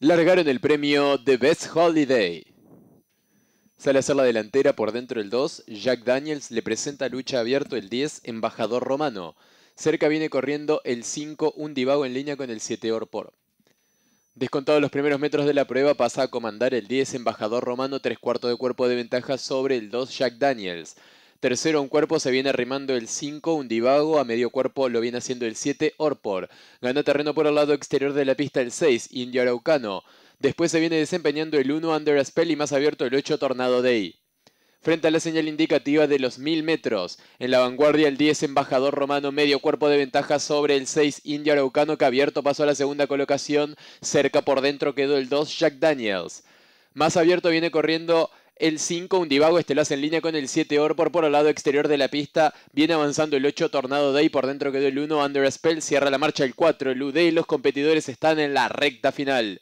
Largaron el premio The Best Holiday. Sale a hacer la delantera por dentro el 2. Jack Daniels le presenta lucha abierto el 10, embajador romano. Cerca viene corriendo el 5, un divago en línea con el 7 Orpor. Descontados los primeros metros de la prueba, pasa a comandar el 10, embajador romano, tres cuartos de cuerpo de ventaja sobre el 2, Jack Daniels. Tercero, un cuerpo se viene arrimando el 5, un divago. A medio cuerpo lo viene haciendo el 7, Orpor. Gana terreno por el lado exterior de la pista el 6, Indio Araucano. Después se viene desempeñando el 1, Under Spell y más abierto el 8, Tornado Day frente a la señal indicativa de los 1000 metros. En la vanguardia, el 10 embajador romano, medio cuerpo de ventaja sobre el 6 Indio Araucano, que abierto pasó a la segunda colocación. Cerca por dentro quedó el 2 Jack Daniels. Más abierto viene corriendo el 5, un divago estelas en línea con el 7 Orpor por el lado exterior de la pista. Viene avanzando el 8 Tornado Day. Por dentro quedó el 1 Under Spell. Cierra la marcha el 4 el UD. Los competidores están en la recta final.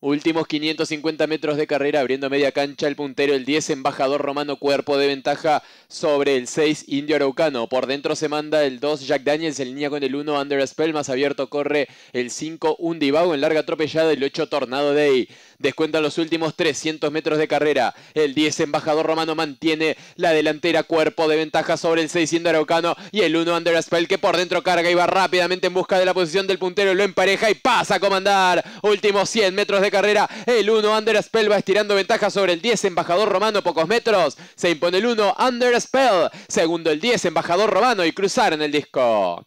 Últimos 550 metros de carrera, abriendo media cancha el puntero, el 10, embajador romano, cuerpo de ventaja sobre el 6, Indio Araucano. Por dentro se manda el 2, Jack Daniels, en línea con el 1, Under Spell, más abierto corre el 5, Undivago en larga atropellada, el 8, Tornado Day. Descuenta los últimos 300 metros de carrera. El 10 embajador romano mantiene la delantera cuerpo de ventaja sobre el 600 Araucano y el 1 Under Spell que por dentro carga y va rápidamente en busca de la posición del puntero lo empareja y pasa a comandar. Últimos 100 metros de carrera. El 1 Under Spell va estirando ventaja sobre el 10 embajador romano pocos metros. Se impone el 1 Under Spell. Segundo el 10 embajador romano y cruzar en el disco.